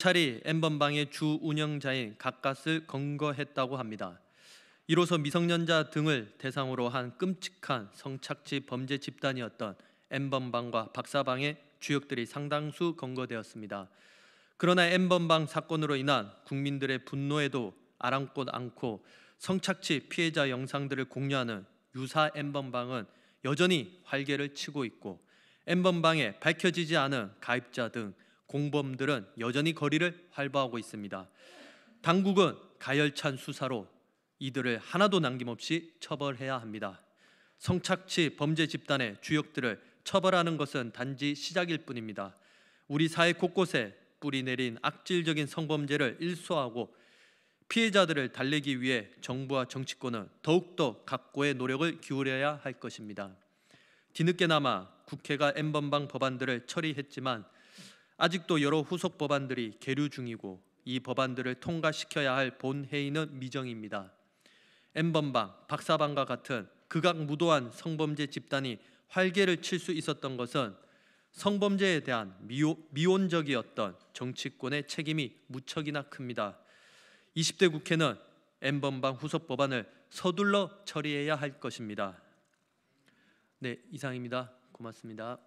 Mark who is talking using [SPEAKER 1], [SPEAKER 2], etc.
[SPEAKER 1] 차리 엠번방의 주 운영자인 가까스 검거했다고 합니다. 이로써 미성년자 등을 대상으로 한 끔찍한 성착취 범죄 집단이었던 엠번방과 박사방의 주역들이 상당수 검거되었습니다. 그러나 엠번방 사건으로 인한 국민들의 분노에도 아랑곳 않고 성착취 피해자 영상들을 공유하는 유사 엠번방은 여전히 활개를 치고 있고 엠번방에 밝혀지지 않은 가입자 등 공범들은 여전히 거리를 활보하고 있습니다. 당국은 가열찬 수사로 이들을 하나도 남김없이 처벌해야 합니다. 성착취 범죄 집단의 주역들을 처벌하는 것은 단지 시작일 뿐입니다. 우리 사회 곳곳에 뿌리 내린 악질적인 성범죄를 일소하고 피해자들을 달래기 위해 정부와 정치권은 더욱더 각고의 노력을 기울여야 할 것입니다. 뒤늦게나마 국회가 엠번방 법안들을 처리했지만 아직도 여러 후속 법안들이 계류 중이고 이 법안들을 통과시켜야 할 본회의는 미정입니다. 엠번방, 박사방과 같은 극악무도한 성범죄 집단이 활개를 칠 수 있었던 것은 성범죄에 대한 미오, 미온적이었던 정치권의 책임이 무척이나 큽니다. 20대 국회는 엠번방 후속 법안을 서둘러 처리해야 할 것입니다. 네, 이상입니다. 고맙습니다.